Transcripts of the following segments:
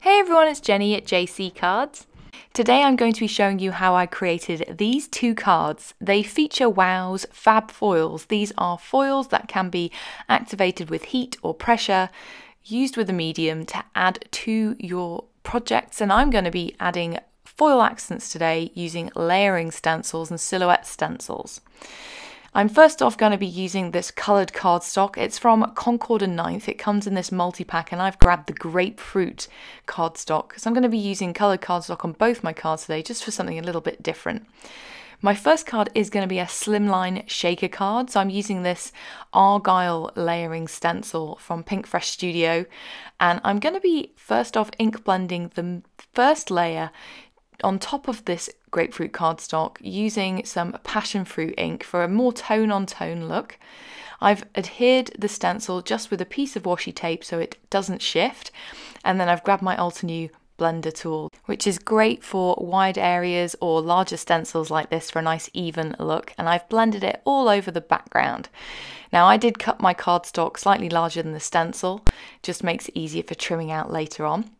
Hey everyone, it's Jenny at JC Cards. Today I'm going to be showing you how I created these two cards. They feature WOW's Fab Foils. These are foils that can be activated with heat or pressure, used with a medium to add to your projects and I'm going to be adding foil accents today using layering stencils and silhouette stencils. I'm first off going to be using this coloured cardstock. It's from Concord and Ninth. It comes in this multi-pack and I've grabbed the grapefruit cardstock. So I'm going to be using coloured cardstock on both my cards today just for something a little bit different. My first card is going to be a slimline shaker card. So I'm using this Argyle layering stencil from Pink Fresh Studio. And I'm going to be first off ink blending the first layer on top of this grapefruit cardstock using some passion fruit ink for a more tone on tone look. I've adhered the stencil just with a piece of washi tape so it doesn't shift and then I've grabbed my Alter New blender tool which is great for wide areas or larger stencils like this for a nice even look and I've blended it all over the background. Now I did cut my cardstock slightly larger than the stencil just makes it easier for trimming out later on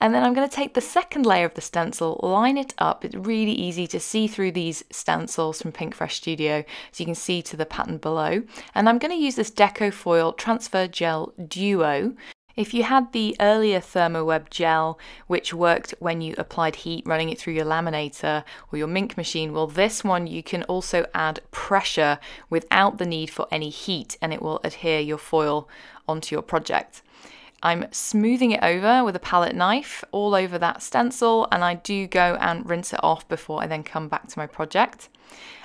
and then I'm going to take the second layer of the stencil, line it up. It's really easy to see through these stencils from Pink Fresh Studio, so you can see to the pattern below. And I'm going to use this Deco Foil Transfer Gel Duo. If you had the earlier ThermoWeb gel, which worked when you applied heat running it through your laminator or your mink machine, well, this one you can also add pressure without the need for any heat and it will adhere your foil onto your project. I'm smoothing it over with a palette knife all over that stencil and I do go and rinse it off before I then come back to my project.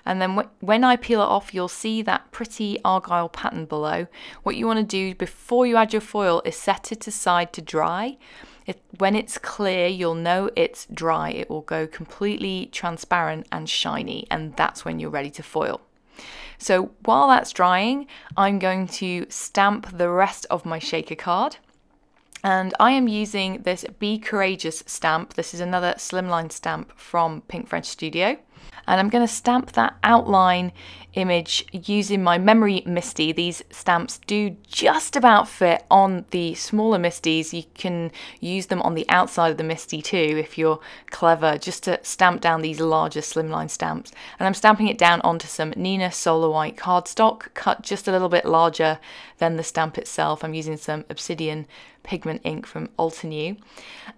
And then when I peel it off, you'll see that pretty argyle pattern below. What you want to do before you add your foil is set it aside to dry. It, when it's clear, you'll know it's dry. It will go completely transparent and shiny, and that's when you're ready to foil. So while that's drying, I'm going to stamp the rest of my shaker card. And I am using this Be Courageous stamp. This is another slimline stamp from Pink French Studio. And I'm going to stamp that outline image using my Memory Misty. These stamps do just about fit on the smaller Misties. You can use them on the outside of the Misty too if you're clever, just to stamp down these larger slimline stamps. And I'm stamping it down onto some Nina Solar White cardstock, cut just a little bit larger than the stamp itself. I'm using some Obsidian pigment ink from Altenew.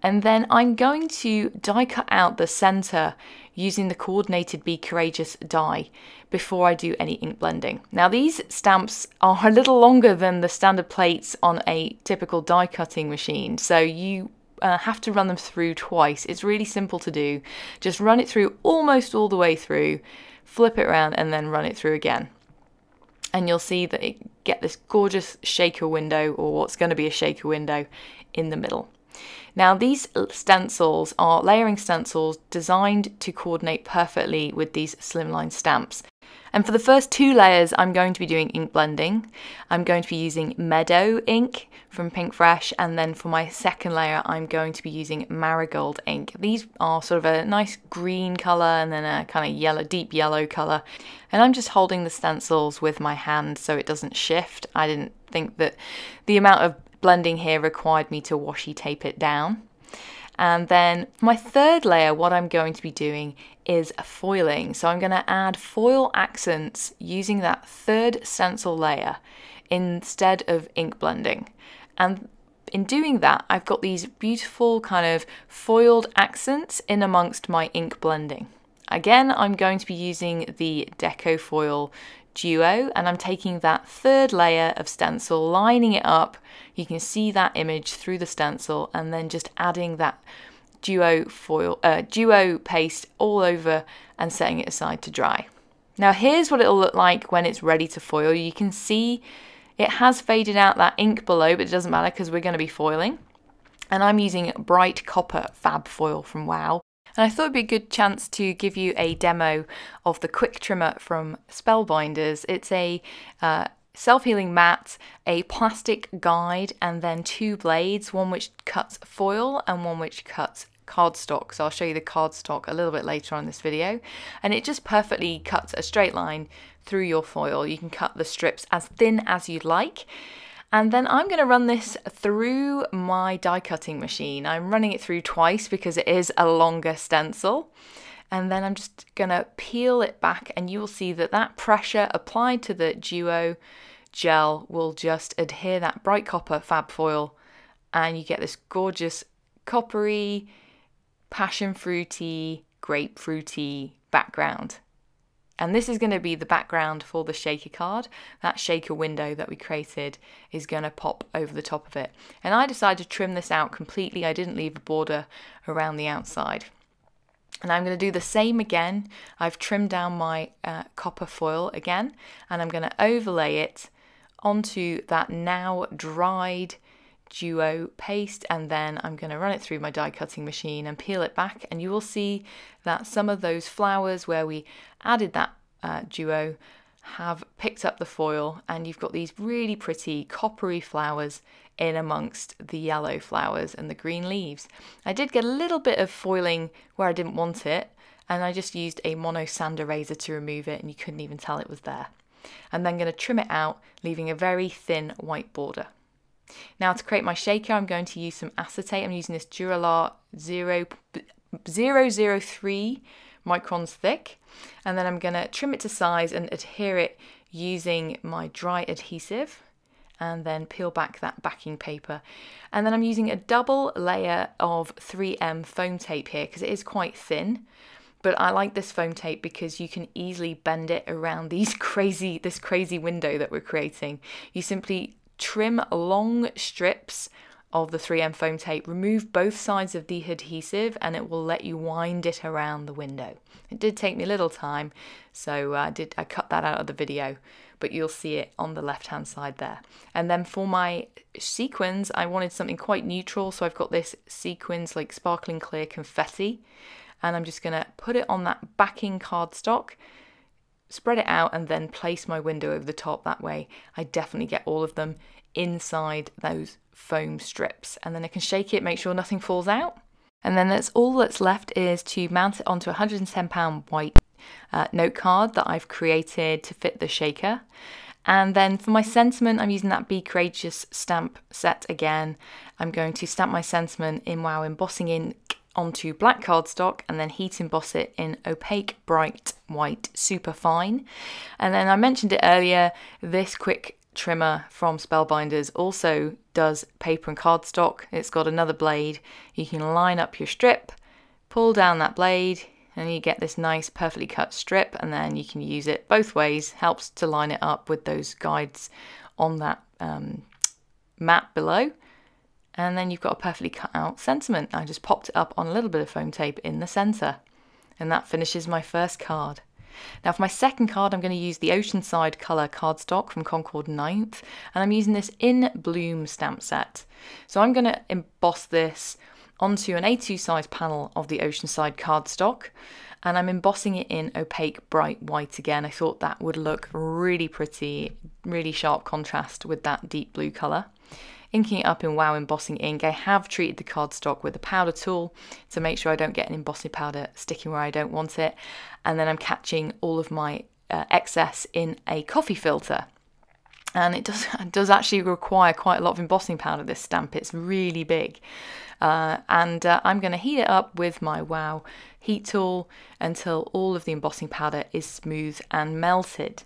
And then I'm going to die cut out the center using the coordinated Be Courageous die before I do any ink blending. Now these stamps are a little longer than the standard plates on a typical die cutting machine, so you uh, have to run them through twice. It's really simple to do. Just run it through almost all the way through, flip it around and then run it through again. And you'll see that it get this gorgeous shaker window or what's going to be a shaker window in the middle. Now these stencils are layering stencils designed to coordinate perfectly with these slimline stamps and for the first two layers, I'm going to be doing ink blending. I'm going to be using Meadow ink from Pink Fresh, and then for my second layer, I'm going to be using Marigold ink. These are sort of a nice green color and then a kind of yellow, deep yellow color. And I'm just holding the stencils with my hand so it doesn't shift. I didn't think that the amount of blending here required me to washi tape it down. And um, then my third layer, what I'm going to be doing is foiling. So I'm going to add foil accents using that third stencil layer instead of ink blending. And in doing that, I've got these beautiful kind of foiled accents in amongst my ink blending. Again, I'm going to be using the Deco Foil duo and I'm taking that third layer of stencil, lining it up. You can see that image through the stencil and then just adding that duo foil, uh, duo paste all over and setting it aside to dry. Now here's what it'll look like when it's ready to foil. You can see it has faded out that ink below, but it doesn't matter because we're going to be foiling. And I'm using bright copper fab foil from WOW. And I thought it'd be a good chance to give you a demo of the Quick Trimmer from Spellbinders. It's a uh, self-healing mat, a plastic guide, and then two blades, one which cuts foil and one which cuts cardstock. So I'll show you the cardstock a little bit later on this video. And it just perfectly cuts a straight line through your foil. You can cut the strips as thin as you'd like. And then I'm going to run this through my die cutting machine. I'm running it through twice because it is a longer stencil. And then I'm just going to peel it back and you will see that that pressure applied to the duo gel will just adhere that bright copper fab foil and you get this gorgeous coppery, passion fruity, grapefruity background. And this is going to be the background for the shaker card. That shaker window that we created is going to pop over the top of it. And I decided to trim this out completely. I didn't leave a border around the outside. And I'm going to do the same again. I've trimmed down my uh, copper foil again and I'm going to overlay it onto that now dried duo paste and then I'm going to run it through my die cutting machine and peel it back and you will see that some of those flowers where we added that uh, duo have picked up the foil and you've got these really pretty coppery flowers in amongst the yellow flowers and the green leaves. I did get a little bit of foiling where I didn't want it and I just used a mono sand eraser to remove it and you couldn't even tell it was there. I'm then going to trim it out leaving a very thin white border. Now to create my shaker, I'm going to use some acetate. I'm using this Duralar 0, 003 microns thick. And then I'm gonna trim it to size and adhere it using my dry adhesive and then peel back that backing paper. And then I'm using a double layer of 3M foam tape here because it is quite thin but I like this foam tape because you can easily bend it around these crazy this crazy window that we're creating. You simply Trim long strips of the 3M foam tape. Remove both sides of the adhesive and it will let you wind it around the window. It did take me a little time, so I did I cut that out of the video, but you'll see it on the left-hand side there. And then for my sequins, I wanted something quite neutral, so I've got this sequins like sparkling clear confetti, and I'm just gonna put it on that backing cardstock spread it out and then place my window over the top. That way I definitely get all of them inside those foam strips. And then I can shake it, make sure nothing falls out. And then that's all that's left is to mount it onto a 110 pound white uh, note card that I've created to fit the shaker. And then for my sentiment, I'm using that Be Courageous stamp set again. I'm going to stamp my sentiment in WoW embossing ink onto black cardstock and then heat emboss it in opaque bright white super fine and then i mentioned it earlier this quick trimmer from spellbinders also does paper and cardstock it's got another blade you can line up your strip pull down that blade and you get this nice perfectly cut strip and then you can use it both ways helps to line it up with those guides on that um, map below and then you've got a perfectly cut out sentiment. I just popped it up on a little bit of foam tape in the centre and that finishes my first card. Now for my second card I'm going to use the Oceanside Colour cardstock from Concord 9th and I'm using this In Bloom stamp set. So I'm going to emboss this onto an A2 size panel of the Oceanside cardstock and I'm embossing it in opaque bright white again. I thought that would look really pretty, really sharp contrast with that deep blue colour. Inking it up in WoW Embossing ink, I have treated the cardstock with a powder tool to make sure I don't get an embossing powder sticking where I don't want it. And then I'm catching all of my uh, excess in a coffee filter and it does does actually require quite a lot of embossing powder this stamp it's really big uh, and uh, I'm going to heat it up with my wow heat tool until all of the embossing powder is smooth and melted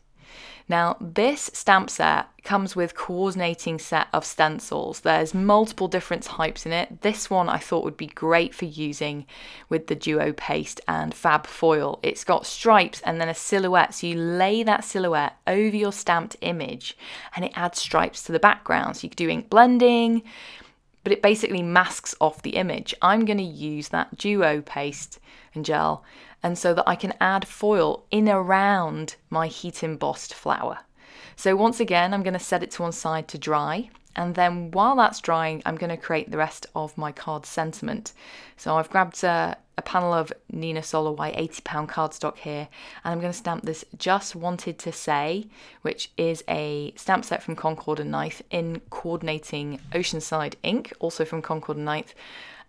now, this stamp set comes with coordinating set of stencils. There's multiple different types in it. This one I thought would be great for using with the Duo Paste and Fab Foil. It's got stripes and then a silhouette, so you lay that silhouette over your stamped image and it adds stripes to the background. So you could do ink blending, but it basically masks off the image. I'm going to use that Duo Paste and Gel and so that I can add foil in around my heat embossed flower. So once again, I'm going to set it to one side to dry. And then while that's drying, I'm going to create the rest of my card sentiment. So I've grabbed a, a panel of Nina White 80 pound cardstock here, and I'm going to stamp this Just Wanted to Say, which is a stamp set from Concord and Knife in coordinating Oceanside ink, also from Concord and Knife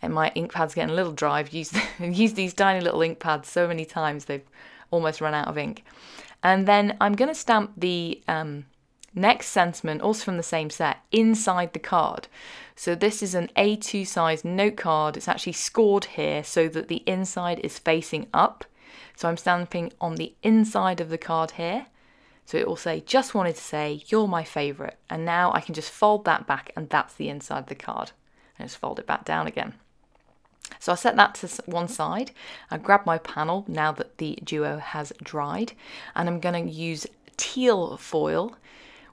and my ink pad's getting a little dry. I've used, used these tiny little ink pads so many times they've almost run out of ink. And then I'm going to stamp the um, next sentiment, also from the same set, inside the card. So this is an A2 size note card. It's actually scored here so that the inside is facing up. So I'm stamping on the inside of the card here. So it will say, just wanted to say, you're my favourite. And now I can just fold that back and that's the inside of the card. And just fold it back down again. So I set that to one side. I grab my panel now that the Duo has dried and I'm going to use teal foil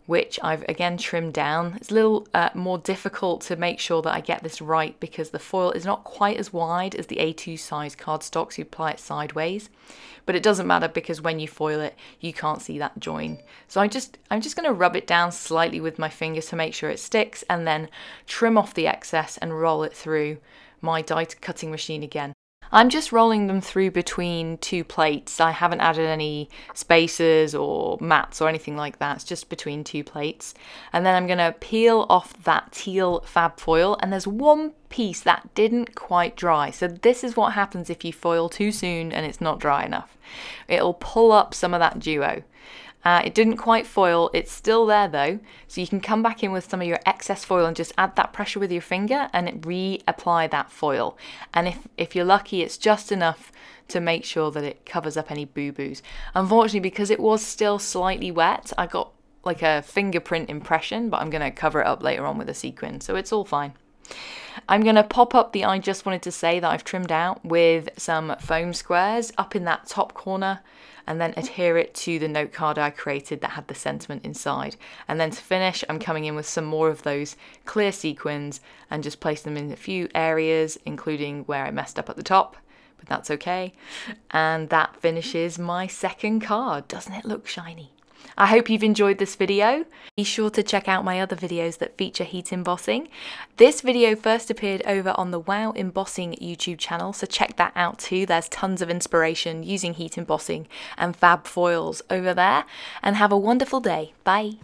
which I've again trimmed down. It's a little uh, more difficult to make sure that I get this right because the foil is not quite as wide as the A2 size cardstock, so you apply it sideways. But it doesn't matter because when you foil it, you can't see that join. So I just, I'm just gonna rub it down slightly with my fingers to make sure it sticks and then trim off the excess and roll it through my die cutting machine again. I'm just rolling them through between two plates. I haven't added any spacers or mats or anything like that. It's just between two plates. And then I'm going to peel off that teal fab foil. And there's one piece that didn't quite dry. So this is what happens if you foil too soon and it's not dry enough. It'll pull up some of that duo. Uh, it didn't quite foil, it's still there though, so you can come back in with some of your excess foil and just add that pressure with your finger and reapply that foil. And if, if you're lucky, it's just enough to make sure that it covers up any boo-boos. Unfortunately, because it was still slightly wet, I got like a fingerprint impression, but I'm going to cover it up later on with a sequin, so it's all fine. I'm going to pop up the I just wanted to say that I've trimmed out with some foam squares up in that top corner and then adhere it to the note card I created that had the sentiment inside. And then to finish, I'm coming in with some more of those clear sequins and just place them in a few areas, including where I messed up at the top, but that's okay. And that finishes my second card. Doesn't it look shiny? I hope you've enjoyed this video. Be sure to check out my other videos that feature heat embossing. This video first appeared over on the Wow Embossing YouTube channel, so check that out too. There's tons of inspiration using heat embossing and fab foils over there. And have a wonderful day. Bye.